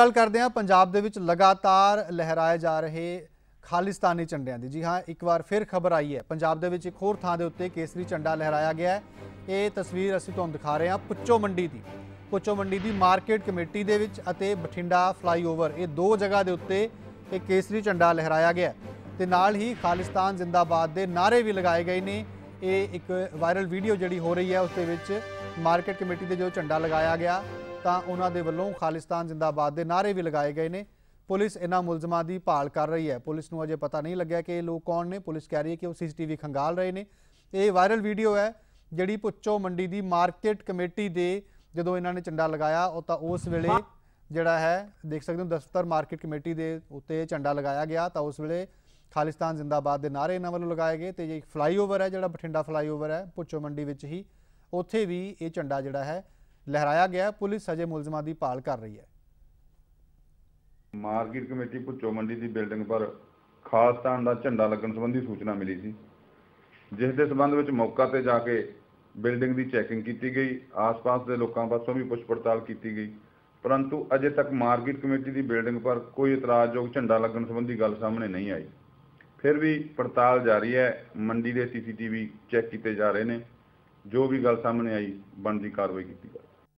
ਗੱਲ ਕਰਦੇ ਹਾਂ ਪੰਜਾਬ ਦੇ ਵਿੱਚ ਲਗਾਤਾਰ ਲਹਿਰਾਏ ਜਾ ਰਹੇ ਖਾਲਿਸਤਾਨੀ ਝੰਡਿਆਂ ਦੀ ਜੀ ਹਾਂ ਇੱਕ ਵਾਰ ਫਿਰ ਖਬਰ ਆਈ ਹੈ ਪੰਜਾਬ ਦੇ ਵਿੱਚ ਇੱਕ ਹੋਰ ਥਾਂ ਦੇ ਉੱਤੇ ਕੇਸਰੀ ਝੰਡਾ ਲਹਿਰਾਇਆ ਗਿਆ ਹੈ ਇਹ ਤਸਵੀਰ ਅਸੀਂ ਤੁਹਾਨੂੰ ਦਿਖਾ ਰਹੇ ਹਾਂ ਪੁੱਚੋ ਮੰਡੀ ਦੀ ਪੁੱਚੋ ਮੰਡੀ ਦੀ ਮਾਰਕੀਟ ਕਮੇਟੀ ਦੇ ਵਿੱਚ ਅਤੇ ਬਠਿੰਡਾ ਫਲਾਈਓਵਰ ਇਹ ਦੋ ਜਗ੍ਹਾ ਦੇ ਉੱਤੇ ਇਹ ਕੇਸਰੀ ਝੰਡਾ ਲਹਿਰਾਇਆ ਗਿਆ ਤੇ ਨਾਲ ਹੀ ਖਾਲਿਸਤਾਨ ਜ਼ਿੰਦਾਬਾਦ ਦੇ ਨਾਰੇ ਵੀ ਲਗਾਏ ਗਏ ਨੇ ਇਹ ਇੱਕ ਵਾਇਰਲ ਵੀਡੀਓ ਜਿਹੜੀ ਹੋ ਰਹੀ ਹੈ ਉਸ ਦੇ ਵਿੱਚ ਮਾਰਕੀਟ ਕਮੇਟੀ ਦੇ ਜੋ ਝੰਡਾ ਲਗਾਇਆ ਗਿਆ ਤਾਂ ਉਹਨਾਂ ਦੇ ਵੱਲੋਂ ਖਾਲਿਸਤਾਨ ਜ਼ਿੰਦਾਬਾਦ ਦੇ ਨਾਰੇ ਵੀ ਲਗਾਏ ਗਏ ਨੇ ਪੁਲਿਸ ਇਹਨਾਂ ਮੁਲਜ਼ਮਾਂ ਦੀ ਭਾਲ ਕਰ ਰਹੀ ਹੈ ਪੁਲਿਸ ਨੂੰ ਅਜੇ ਪਤਾ ਨਹੀਂ ਲੱਗਿਆ ਕਿ ਇਹ ਲੋਕ ਕੌਣ ਨੇ ਪੁਲਿਸ ਕਹਿ ਰਹੀ ਹੈ ਕਿ ਉਹ ਸੀਸੀਟੀਵੀ ਖੰਗਾਲ ਰਹੇ ਨੇ ਇਹ ਵਾਇਰਲ ਵੀਡੀਓ ਹੈ ਜਿਹੜੀ ਪੁੱਚੋ ਮੰਡੀ ਦੀ ਮਾਰਕੀਟ ਕਮੇਟੀ ਦੇ ਜਦੋਂ ਇਹਨਾਂ ਨੇ ਝੰਡਾ ਲਗਾਇਆ ਉਹ ਤਾਂ ਉਸ ਵੇਲੇ ਜਿਹੜਾ ਹੈ ਦੇਖ ਸਕਦੇ ਹੋ ਦਸਤਰ ਮਾਰਕੀਟ ਕਮੇਟੀ ਦੇ ਉੱਤੇ ਝੰਡਾ ਲਗਾਇਆ ਗਿਆ ਤਾਂ ਉਸ ਵੇਲੇ ਖਾਲਿਸਤਾਨ ਜ਼ਿੰਦਾਬਾਦ ਦੇ ਨਾਰੇ ਇਹਨਾਂ ਵੱਲੋਂ ਲਗਾਏ ਗਏ ਤੇ ਇਹ ਫਲਾਈਓਵਰ ਹੈ ਜਿਹੜਾ ਬਠਿੰਡਾ ਫਲਾਈਓਵਰ ਹੈ ਪੁੱਚੋ ਮੰਡੀ ਵਿੱਚ ਹੀ ਉੱਥੇ ਵੀ ਇਹ ਝੰਡਾ ਜਿਹੜਾ ਹੈ ਲਹਿਰਾਇਆ ਗਿਆ ਪੁਲਿਸ ਅਜੇ ਮੁਲਜ਼ਮਾਂ ਦੀ ਭਾਲ ਕਰ ਰਹੀ ਹੈ ਮਾਰਕੀਟ ਕਮੇਟੀ ਪੁੱਚੋ ਮੰਡੀ ਦੀ ਬਿਲਡਿੰਗ ਪਰ ਖਾਸ ਤਾਂ ਦਾ ਝੰਡਾ ਲੱਗਣ ਸੰਬੰਧੀ ਸੂਚਨਾ ਮਿਲੀ ਸੀ ਜਿਸ ਦੇ ਸਬੰਧ ਵਿੱਚ ਮੌਕਾ ਤੇ ਜਾ ਕੇ ਬਿਲਡਿੰਗ ਦੀ ਚੈਕਿੰਗ ਕੀਤੀ ਗਈ ਆਸ-ਪਾਸ ਦੇ ਲੋਕਾਂ ਪਾਸੋਂ ਵੀ ਪੁੱਛ ਪੜਤਾਲ ਕੀਤੀ ਗਈ ਪਰੰਤੂ ਅਜੇ ਤੱਕ ਮਾਰਕੀਟ ਕਮੇਟੀ ਦੀ ਬਿਲਡਿੰਗ ਪਰ ਕੋਈ ਇਤਰਾਜ਼ਯੋਗ ਝੰਡਾ ਲੱਗਣ ਸੰਬੰਧੀ ਗੱਲ ਸਾਹਮਣੇ ਨਹੀਂ ਆਈ ਫਿਰ ਵੀ ਪੜਤਾਲ ਜਾਰੀ ਹੈ ਮੰਡੀ ਦੇ ਸੀਸੀਟੀਵੀ ਚੈੱਕ ਕੀਤੇ ਜਾ ਰਹੇ ਨੇ ਜੋ ਵੀ ਗੱਲ ਸਾਹਮਣੇ ਆਈ ਬਣਦੀ ਕਾਰਵਾਈ ਕੀਤੀ ਜਾਵੇ